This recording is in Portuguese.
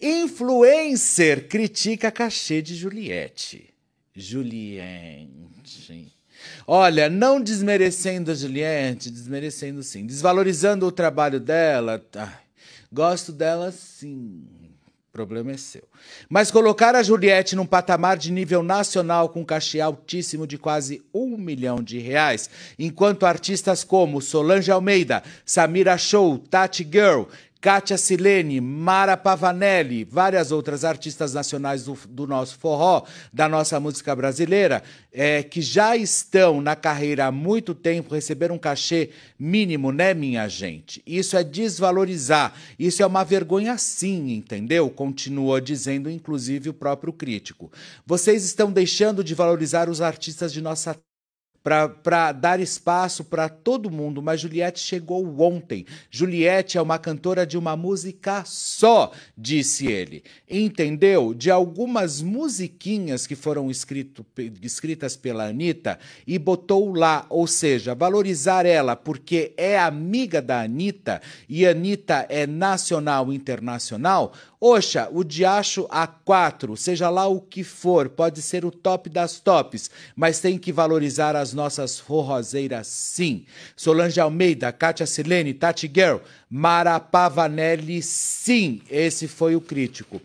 Influencer critica cachê de Juliette. Juliette. Olha, não desmerecendo a Juliette, desmerecendo sim, desvalorizando o trabalho dela. Tá. Gosto dela sim. O problema é seu. Mas colocar a Juliette num patamar de nível nacional com um cachê altíssimo de quase um milhão de reais, enquanto artistas como Solange Almeida, Samira Show, Tati Girl Kátia Silene, Mara Pavanelli, várias outras artistas nacionais do, do nosso forró, da nossa música brasileira, é, que já estão na carreira há muito tempo, receberam um cachê mínimo, né, minha gente? Isso é desvalorizar, isso é uma vergonha sim, entendeu? Continua dizendo, inclusive, o próprio crítico. Vocês estão deixando de valorizar os artistas de nossa para dar espaço para todo mundo, mas Juliette chegou ontem. Juliette é uma cantora de uma música só, disse ele. Entendeu? De algumas musiquinhas que foram escrito, escritas pela Anitta e botou lá, ou seja, valorizar ela, porque é amiga da Anitta e Anitta é nacional internacional. Oxa, o Diacho A4, seja lá o que for, pode ser o top das tops, mas tem que valorizar as as nossas forrozeiras, sim. Solange Almeida, Kátia Silene, Tati Girl, Mara Pavanelli, sim. Esse foi o crítico.